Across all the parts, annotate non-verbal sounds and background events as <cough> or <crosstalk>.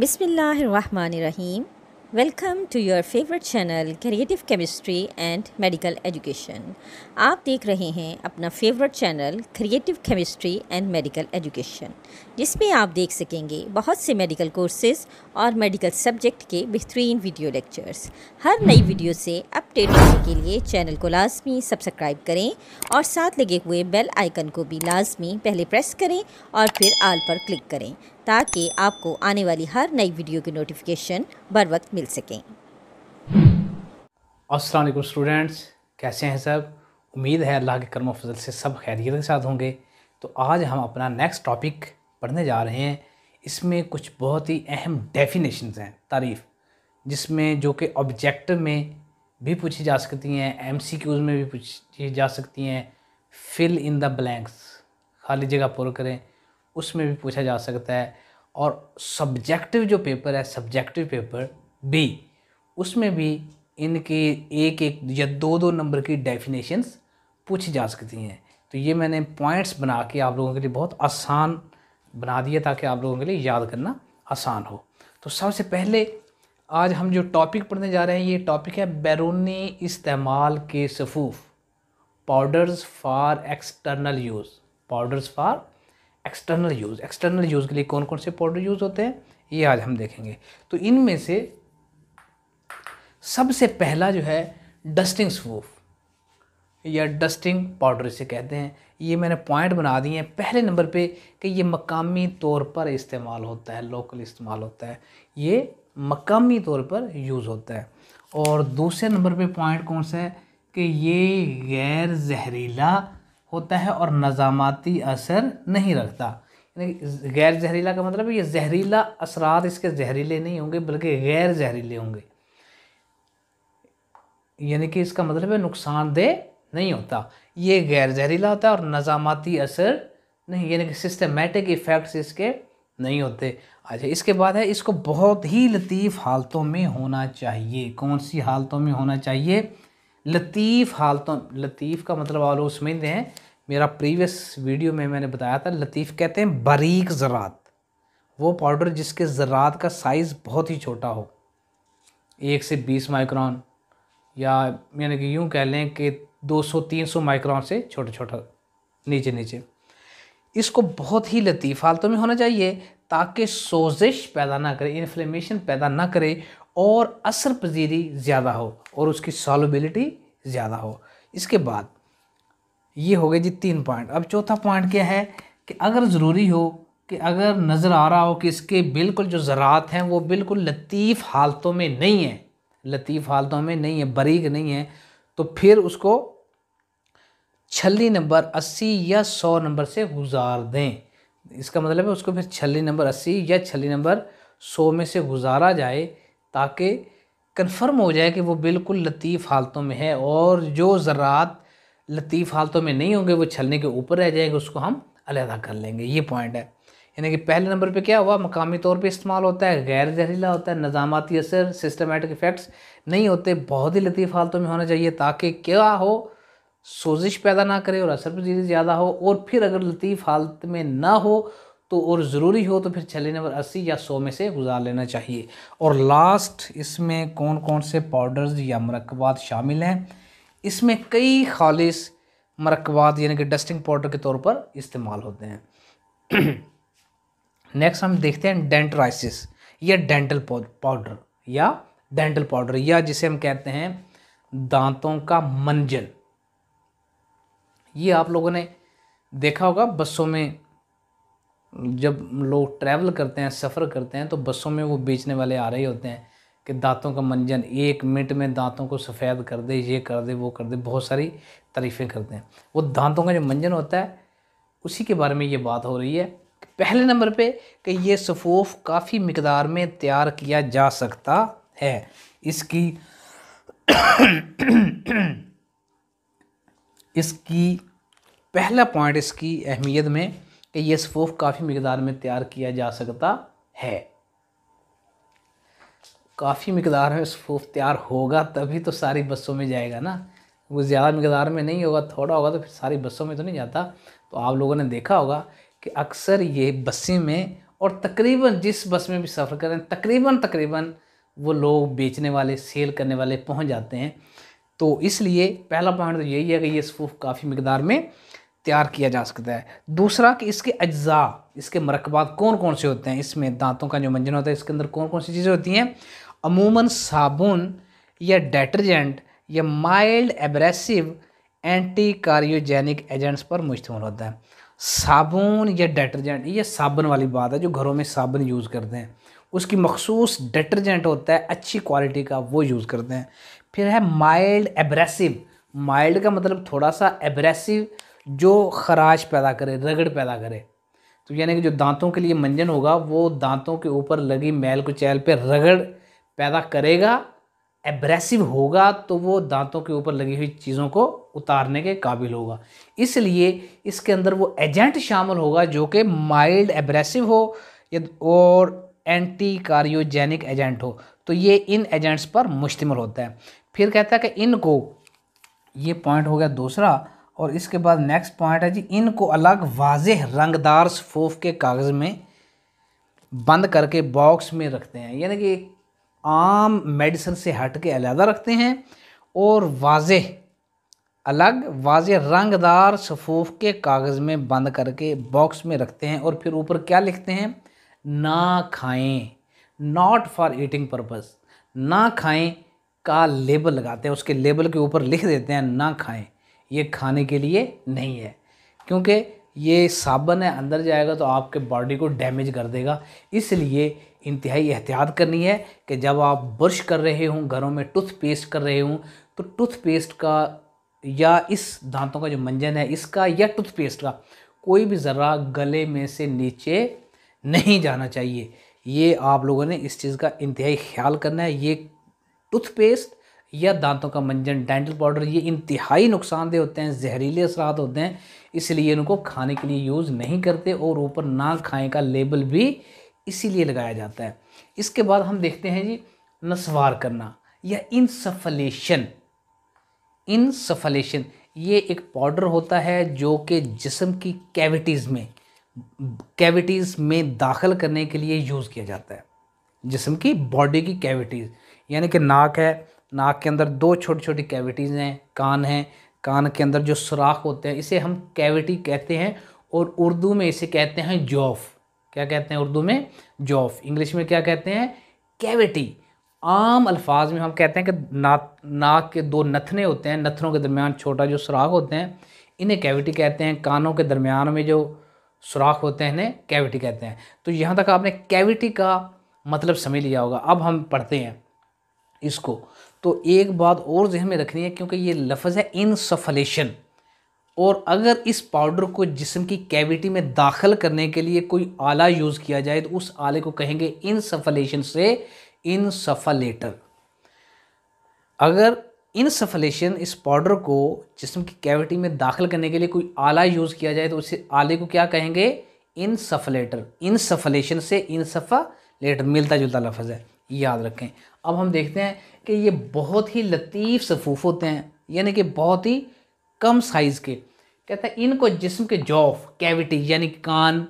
बिसमीम welcome to your favourite channel creative chemistry and medical education आप देख रहे हैं अपना favourite channel creative chemistry and medical education जिसमें आप देख सकेंगे बहुत से मेडिकल कोर्सेज और मेडिकल सब्जेक्ट के बेहतरीन वीडियो लेक्चर्स हर नई वीडियो से अपडेट होने के लिए चैनल को लाजमी सब्सक्राइब करें और साथ लगे हुए बेल आइकन को भी लाजमी पहले प्रेस करें और फिर आल पर क्लिक करें ताकि आपको आने वाली हर नई वीडियो की नोटिफिकेशन बर वक्त मिल सकें असलम स्टूडेंट्स कैसे हैं सब उम्मीद है अल्लाह के करम फजल से सब खैरियत के साथ होंगे तो आज हम अपना नेक्स्ट टॉपिक पढ़ने जा रहे हैं इसमें कुछ बहुत ही अहम डेफिनेशन हैं तारीफ़ जिसमें जो कि ऑब्जेक्टिव में भी पूछी जा सकती हैं एम सी क्यूज़ में भी पूछी जा सकती हैं फिल इन द ब्लैंक्स खाली जगह पूरा करें उसमें भी पूछा जा सकता है और सब्जेक्टिव जो पेपर है सब्जेक्टिव पेपर बी उसमें भी इनके एक एक या दो दो नंबर की डेफिनेशंस पूछी जा सकती हैं तो ये मैंने पॉइंट्स बना के आप लोगों के लिए बहुत आसान बना दिया ताकि आप लोगों के लिए याद करना आसान हो तो सबसे पहले आज हम जो टॉपिक पढ़ने जा रहे हैं ये टॉपिक है बैरूनी इस्तेमाल के सफूफ powders for external use powders for external use external use के लिए कौन कौन से पाउडर यूज़ होते हैं ये आज हम देखेंगे तो इनमें से सबसे पहला जो है डस्टिंग स्वूफ या डस्टिंग पाउडर इसे कहते हैं ये मैंने पॉइंट बना दिए हैं पहले नंबर पे कि ये मकामी तौर पर इस्तेमाल होता है लोकल इस्तेमाल होता है ये मकामी तौर पर यूज़ होता है और दूसरे नंबर पे पॉइंट कौन सा है कि ये गैर जहरीला होता है और नज़ामती असर नहीं रखता यानी गैर जहरीला का मतलब ये जहरीला असरात इसके जहरीले नहीं होंगे बल्कि गैर जहरीले होंगे यानी कि इसका मतलब है नुकसानदेह नहीं होता ये गैर जहरीला होता है और नज़ामती असर नहीं यानी कि सिस्टमेटिक इफ़ेक्ट्स इसके नहीं होते अच्छा इसके बाद है इसको बहुत ही लतीफ़ हालतों में होना चाहिए कौन सी हालतों में होना चाहिए लतीफ़ हालतों लतीफ़ का मतलब आलो समझते हैं मेरा प्रीवियस वीडियो में मैंने बताया था लतीफ़ कहते हैं बारीक ज़रात वो पाउडर जिसके ज़रात का साइज़ बहुत ही छोटा हो एक से बीस माइक्रोन या यानी कि यूँ कह लें कि दो सौ तीन सौ माइक्रोन से छोटा छोटा नीचे नीचे इसको बहुत ही लतीफ़ हालतों में होना चाहिए ताकि सोजिश पैदा ना करे इन्फ्लेमेशन पैदा ना करे और असर पजीरी ज़्यादा हो और उसकी सॉलबिलिटी ज़्यादा हो इसके बाद ये हो गए जी तीन पॉइंट अब चौथा पॉइंट क्या है कि अगर ज़रूरी हो कि अगर नज़र आ रहा हो कि इसके बिल्कुल जो ज़रात हैं वो बिल्कुल लतीफ़ हालतों में नहीं है लतीफ़ हालतों में नहीं है बरीक नहीं है तो फिर उसको छली नंबर अस्सी या सौ नंबर से गुजार दें इसका मतलब है उसको फिर छली नंबर अस्सी या छली नंबर सौ में से गुजारा जाए ताकि कन्फर्म हो जाए कि वो बिल्कुल लतीफ़ हालतों में है और जो ज़रात लतीफ़ हालतों में नहीं होंगे वो छलने के ऊपर रह जाएंगे उसको हम अलहदा कर लेंगे ये पॉइंट है यानी कि पहले नंबर पे क्या हुआ मकामी तौर पे इस्तेमाल होता है गैर जहरीला होता है निज़ामती असर सिस्टमेटिक इफ़ेक्ट्स नहीं होते बहुत ही लतीफ़ हालतों में होना चाहिए ताकि क्या हो सोजिश पैदा ना करे और असर पर ज़्यादा हो और फिर अगर लतीफ़ हालत में ना हो तो और ज़रूरी हो तो फिर छले नंबर अस्सी या सौ में से गुजार लेना चाहिए और लास्ट इसमें कौन कौन से पाउडर्स या मरकबात शामिल हैं इसमें कई खालिश मरकबात यानी कि डस्टिंग पाउडर के तौर पर इस्तेमाल होते हैं नेक्स्ट <clears throat> हम देखते हैं डेंटराइसिस या डेंटल पाउडर या डेंटल पाउडर या जिसे हम कहते हैं दांतों का मंजन ये आप लोगों ने देखा होगा बसों में जब लोग ट्रैवल करते हैं सफ़र करते हैं तो बसों में वो बेचने वाले आ रहे होते हैं कि दांतों का मंजन एक मिनट में दांतों को सफ़ेद कर दे ये कर दे वो कर दे बहुत सारी तारीफ़ें करते हैं वो दांतों का जो मंजन होता है उसी के बारे में ये बात हो रही है पहले नंबर पे कि ये सफ़ोफ काफ़ी मकदार में तैयार किया जा सकता है इसकी <coughs> इसकी पहला पॉइंट इसकी अहमियत में कि ये सफ़ोफ काफ़ी मकदार में तैयार किया जा सकता है काफ़ी मकदार में सफ़ोफ तैयार होगा तभी तो सारी बसों में जाएगा ना वो ज़्यादा मकदार में नहीं होगा थोड़ा होगा तो फिर सारी बसों में तो नहीं जाता तो आप लोगों ने देखा होगा कि अक्सर ये बसें में और तकरीबन जिस बस में भी सफ़र करें तकरीबन तकरीबन वो लोग बेचने वाले सेल करने वाले पहुंच जाते हैं तो इसलिए पहला पॉइंट तो यही है कि ये सफ़ूफ काफ़ी मकदार में तैयार किया जा सकता है दूसरा कि इसके अज्जा इसके मरकबात कौन कौन से होते हैं इसमें दांतों का जो मंजन होता है इसके अंदर कौन कौन सी चीज़ें होती हैं अमूमन साबुन या डेटर्जेंट या mild abrasive anti cariogenic agents पर मुश्तमल होता है साबुन या डेटर्जेंट ये साबुन वाली बात है जो घरों में साबुन यूज़ करते हैं उसकी मखसूस डिटर्जेंट होता है अच्छी क्वालिटी का वो यूज़ करते हैं फिर है माइल्ड एब्रेसिव माइल्ड का मतलब थोड़ा सा एब्रेसिव जो खराश पैदा करे रगड़ पैदा करे तो यानी कि जो दांतों के लिए मंजन होगा वो दांतों के ऊपर लगी मैल को चैल पे रगड़ पैदा करेगा एब्रेसिव होगा तो वो दांतों के ऊपर लगी हुई चीज़ों को उतारने के काबिल होगा इसलिए इसके अंदर वो एजेंट शामिल होगा जो कि माइल्ड एब्रेसिव हो या और एंटी कार्योजेनिक एजेंट हो तो ये इन एजेंट्स पर मुश्तमल होता है फिर कहता है कि इनको ये पॉइंट हो गया दूसरा और इसके बाद नेक्स्ट पॉइंट है जी इनको अलग वाज रंगदार सफूफ के कागज़ में बंद करके बॉक्स में रखते हैं यानी कि आम मेडिसिन से हट के अलहदा रखते हैं और वाज अलग वाज रंगदार सफूफ के कागज़ में बंद करके बॉक्स में रखते हैं और फिर ऊपर क्या लिखते हैं ना खाएं नॉट फॉर ईटिंग पर्पज़ ना खाएं का लेबल लगाते हैं उसके लेबल के ऊपर लिख देते हैं ना खाएं ये खाने के लिए नहीं है क्योंकि ये साबन है अंदर जाएगा तो आपके बॉडी को डैमेज कर देगा इसलिए इंतहाई एहतियात करनी है कि जब आप ब्रश कर रहे हों घरों में टूथपेस्ट कर रहे हों तो टूथपेस्ट का या इस दांतों का जो मंजन है इसका या टूथपेस्ट का कोई भी ज़रा गले में से नीचे नहीं जाना चाहिए ये आप लोगों ने इस चीज़ का इंतहाई ख्याल करना है ये टूथपेस्ट या दांतों का मंजन डेंटल पाउडर ये इंतहाई नुकसानदेह होते हैं जहरीले असरात होते हैं इसलिए इनको खाने के लिए यूज़ नहीं करते और ऊपर ना खाएं का लेबल भी इसीलिए लगाया जाता है इसके बाद हम देखते हैं जी नसवार करना या इनसफलेशन इनसफलेशन ये एक पाउडर होता है जो कि जिसम की कैविटीज़ में कैविटीज़ में दाखिल करने के लिए यूज़ किया जाता है जिसम की बॉडी की कैविटीज़ यानी कि नाक है नाक के अंदर दो छोटी छोटी कैविटीज़ हैं कान हैं कान के अंदर जो सुराख होते हैं इसे हम कैविटी कहते हैं और उर्दू में इसे कहते हैं जॉफ क्या कहते हैं उर्दू में जॉफ इंग्लिश में क्या कहते हैं कैविटी आम अल्फाज में हम कहते हैं कि नाक नाक के दो नथने होते हैं नथनों के दरमियान छोटा जो सुराख होते हैं इन्हें कैविटी कहते हैं कानों के दरमियान में जो सुराख होते हैं इन्हें कैविटी कहते हैं तो यहाँ तक आपने कैविटी का मतलब समझ लिया होगा अब हम पढ़ते हैं इसको तो एक बात और जहन में रखनी है क्योंकि ये लफ्ज़ है इनसफलेशन और अगर इस पाउडर को जिसम की कैविटी में दाखिल करने के लिए कोई आला यूज़ किया जाए तो उस आले को कहेंगे इनसफलेशन से इनसफलेटर अगर इनसफलेशन इस पाउडर को जिसम की कैविटी में दाखिल करने के लिए कोई आला यूज़ किया जाए तो उस आले को क्या कहेंगे इनसफलेटर इनसफलेशन से इनसफा लेटर मिलता जुलता लफज है याद रखें अब हम देखते हैं कि ये बहुत ही लतीफ़ सफ़ूफ़ होते हैं यानी कि बहुत ही कम साइज़ के कहता है इनको जिस्म के जौफ कैविटी यानी कान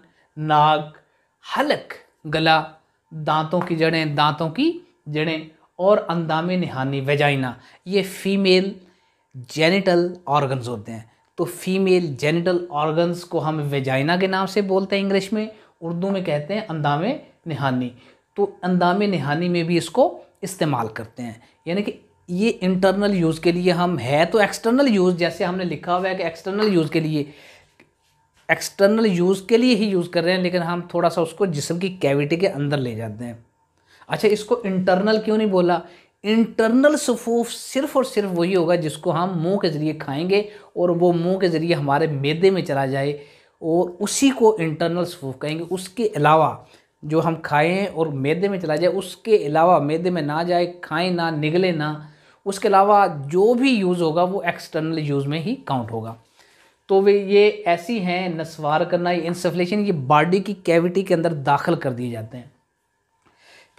नाक हलक गला दांतों की जड़ें दांतों की जड़ें और अंदाम नहानी वेजाइना ये फ़ीमेल जेनिटल ऑर्गन्स होते हैं तो फीमेल जेनिटल ऑर्गन्स को हम वेजाइना के नाम से बोलते हैं इंग्लिश में उर्दू में कहते हैं अंदाम नहानी तो अंदाम नहानी में भी इसको इस्तेमाल करते हैं यानी कि ये इंटरनल यूज़ के लिए हम है तो एक्सटर्नल यूज़ जैसे हमने लिखा हुआ है कि एक्सटर्नल यूज़ के लिए एक्सटर्नल यूज़ के लिए ही यूज़ कर रहे हैं लेकिन हम थोड़ा सा उसको जिसम की कैविटी के अंदर ले जाते हैं अच्छा इसको इंटरनल क्यों नहीं बोला इंटरनल सफूफ सिर्फ और सिर्फ वही होगा जिसको हम मुंह के ज़रिए खाएंगे और वो मुंह के ज़रिए हमारे मैदे में चला जाए और उसी को इंटरनल सफूफ कहेंगे उसके अलावा जो हम खाएं और मैदे में चला जाए उसके अलावा मैदे में ना जाए खाएं ना निगले ना उसके अलावा जो भी यूज़ होगा वो एक्सटर्नल यूज़ में ही काउंट होगा तो वे ये ऐसी हैं नस्वार करना ये इंसफ्लेशन ये बॉडी की कैविटी के अंदर दाखिल कर दिए जाते हैं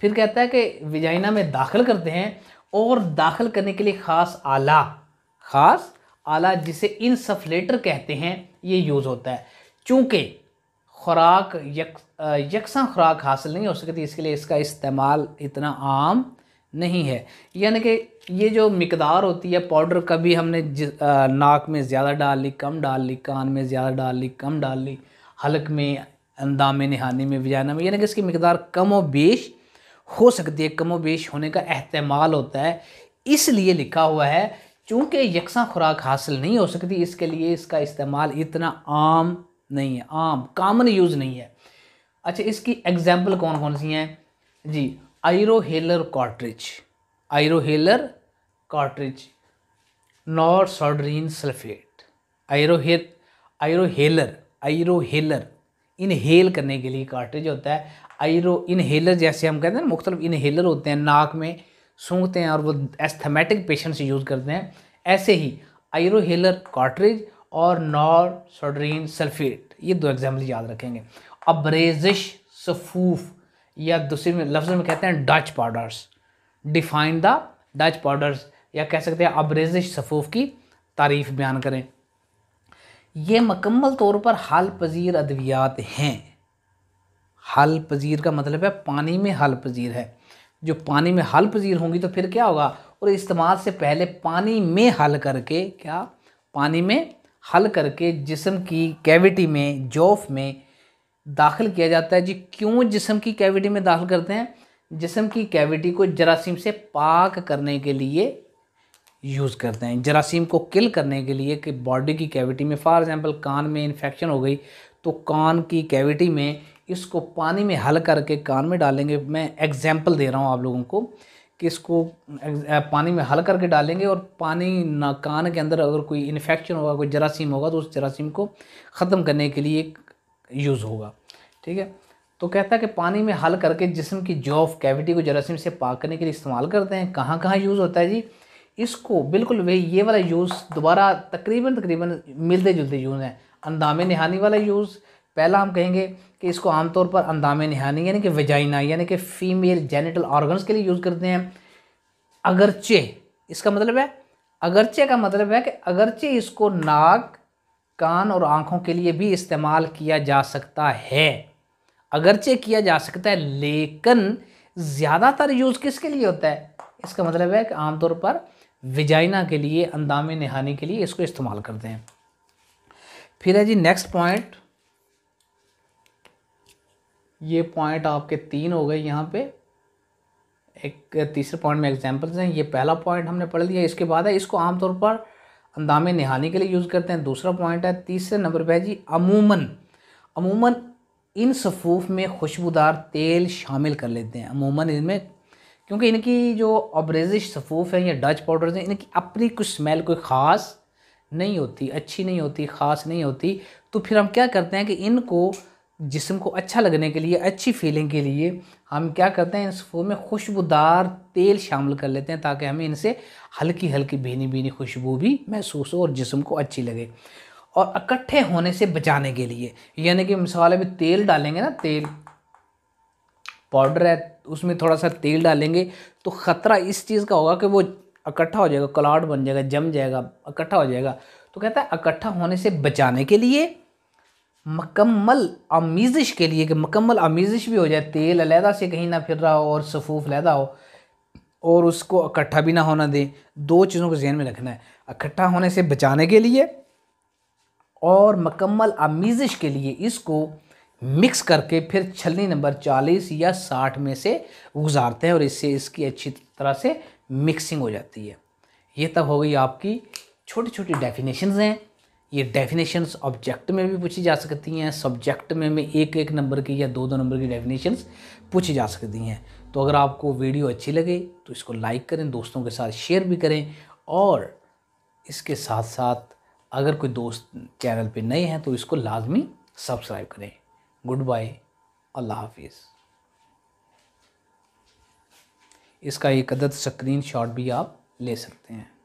फिर कहता है कि विजाइना में दाखिल करते हैं और दाखिल करने के लिए ख़ास आला ख़ास आला जिसे इंसफ्लेटर कहते हैं ये यूज़ होता है चूँकि खुराक यकसा खुराक हासिल नहीं हो सकती इसके लिए इसका इस्तेमाल इतना आम नहीं है यानी कि ये जो मकदार होती है पाउडर कभी हमने नाक में ज़्यादा डाल ली कम डाल ली कान में ज़्यादा डाल ली कम डाल ली हलक में अंदा में नहाने में वजाना में यानी कि इसकी मकदार कम वेश बेश हो सकती है कम व बेश होने का अहतमाल होता है इसलिए लिखा हुआ है चूँकि यकसा खुराक हासिल नहीं हो सकती इसके लिए इसका इस्तेमाल इतना आम नहीं है आम कामन यूज़ नहीं है अच्छा इसकी एग्जाम्पल कौन कौन सी हैं जी आयरोलर कॉटरेज आयरोलर कॉटरेज नॉर सॉडरीन सल्फेट आयरोहे आयरोलर आयरोलर इनहेल करने के लिए कार्ट्रिज होता है आयरो इनहेलर जैसे हम कहते हैं ना मुख्तलिफ इनहेलर होते हैं नाक में सूंघते हैं और वो एस्थमेटिक पेशेंट्स यूज़ करते हैं ऐसे ही आयरोलर कार्ट्रिज और नॉर सल्फेट ये दो एग्जाम्पल याद रखेंगे अब्रेजिश सफूफ या दूसरे में लफ्ज़ में कहते हैं dutch powders define the dutch powders या कह सकते हैं अब्रेजिश सफूफ की तारीफ़ बयान करें ये मकम्मल तौर पर हल पजीर अद्वियात हैं हल पजीर का मतलब है पानी में हल पजीर है जो पानी में हल पजीर होंगी तो फिर क्या होगा और इस्तेमाल से पहले पानी में हल करके क्या पानी में हल करके जिसम की कैविटी में जोफ में दाखिल किया जाता है जी क्यों जिसम की कैविटी में दाखिल करते हैं जिसम की कैविटी को जरासीम से पाक करने के लिए यूज़ करते हैं जरासीम को किल करने के लिए कि बॉडी की कैविटी में फॉर एग्ज़ाम्पल कान में इन्फेक्शन हो गई तो कान की कैविटी में इसको पानी में हल करके कान में डालेंगे मैं एग्ज़ाम्पल दे रहा हूँ आप लोगों को कि इसको पानी में हल करके डालेंगे और पानी ना कान के अंदर अगर कोई इन्फेक्शन होगा कोई जरासीम होगा तो उस जरासीम को ख़त्म करने के लिए एक यूज़ होगा ठीक है तो कहता है कि पानी में हल करके जिसम की जॉफ कैविटी को जरासीम से पाक करने के लिए इस्तेमाल करते हैं कहाँ कहाँ यूज़ होता है जी इसको बिल्कुल वही ये वाला यूज़ दोबारा तकरीबन तकरीबन मिलते जुलते यूज़ हैं अंदाम नहानी वाला यूज़ पहला हम कहेंगे कि इसको आमतौर पर अंदाम नहानी यानी कि वेजाइना यानी कि फ़ीमेल जेनिटल ऑर्गन्स के लिए यूज़ करते हैं अगरचे इसका मतलब है अगरचे का मतलब है कि अगरचे इसको नाक कान और आँखों के लिए भी इस्तेमाल किया जा सकता है अगरचे किया जा सकता है लेकिन ज़्यादातर यूज़ किसके लिए होता है इसका मतलब है कि आमतौर पर विजाइना के लिए अंदा नहाने के लिए इसको इस्तेमाल करते हैं फिर है जी नेक्स्ट पॉइंट ये पॉइंट आपके तीन हो गए यहाँ पे एक तीसरे पॉइंट में एग्जांपल्स हैं ये पहला पॉइंट हमने पढ़ लिया इसके बाद है इसको आमतौर पर अंदाम नहाने के लिए यूज़ करते हैं दूसरा पॉइंट है तीसरे नंबर पर है जी अमूमन अमूमन इन सफूफ में खुशबूदार तेल शामिल कर लेते हैं अमूमन इनमें क्योंकि इनकी जो अब्रेजिश सफूफ हैं या डच पाउडर्स हैं इनकी अपनी कुछ स्मेल कोई ख़ास नहीं होती अच्छी नहीं होती ख़ास नहीं होती तो फिर हम क्या करते हैं कि इनको जिसम को अच्छा लगने के लिए अच्छी फीलिंग के लिए हम क्या करते हैं इन सफ़ों में खुशबूदार तेल शामिल कर लेते हैं ताकि हमें इनसे हल्की हल्की भीनी भीनी खुशबू भी महसूस हो और जिसम को अच्छी लगे और इकट्ठे होने से बचाने के लिए यानी कि मिसाल अभी तेल डालेंगे ना तेल पाउडर है उसमें थोड़ा सा तेल डालेंगे तो ख़तरा इस चीज़ का होगा कि वो इकट्ठा हो जाएगा कलाट बन जाएगा जम जाएगा इकट्ठा हो जाएगा तो कहता है इकट्ठा होने से बचाने के लिए मकम्मल आमीज़िश के लिए कि मकम्मल आमीज़िश भी हो जाए तेल अलहदा से कहीं ना फिर रहा हो और सफूफ लहदा हो और उसको इकट्ठा भी ना होना दे दो चीज़ों को जहन में रखना है इकट्ठा होने से बचाने के लिए और मकम्मल आमीज़िश के लिए इसको मिक्स करके फिर छलनी नंबर 40 या 60 में से गुजारते हैं और इससे इसकी अच्छी तरह से मिक्सिंग हो जाती है ये तब हो गई आपकी छोटी छोटी डेफिनेशंस हैं ये डेफिनेशंस ऑब्जेक्ट में भी पूछी जा सकती हैं सब्जेक्ट में में एक एक नंबर की या दो दो नंबर की डेफिनेशंस पूछी जा सकती हैं तो अगर आपको वीडियो अच्छी लगे तो इसको लाइक करें दोस्तों के साथ शेयर भी करें और इसके साथ साथ अगर कोई दोस्त चैनल पे नए हैं तो इसको लाजमी सब्सक्राइब करें गुड बाय अल्लाह हाफिज़ इसका एक अदद स्क्रीन शॉट भी आप ले सकते हैं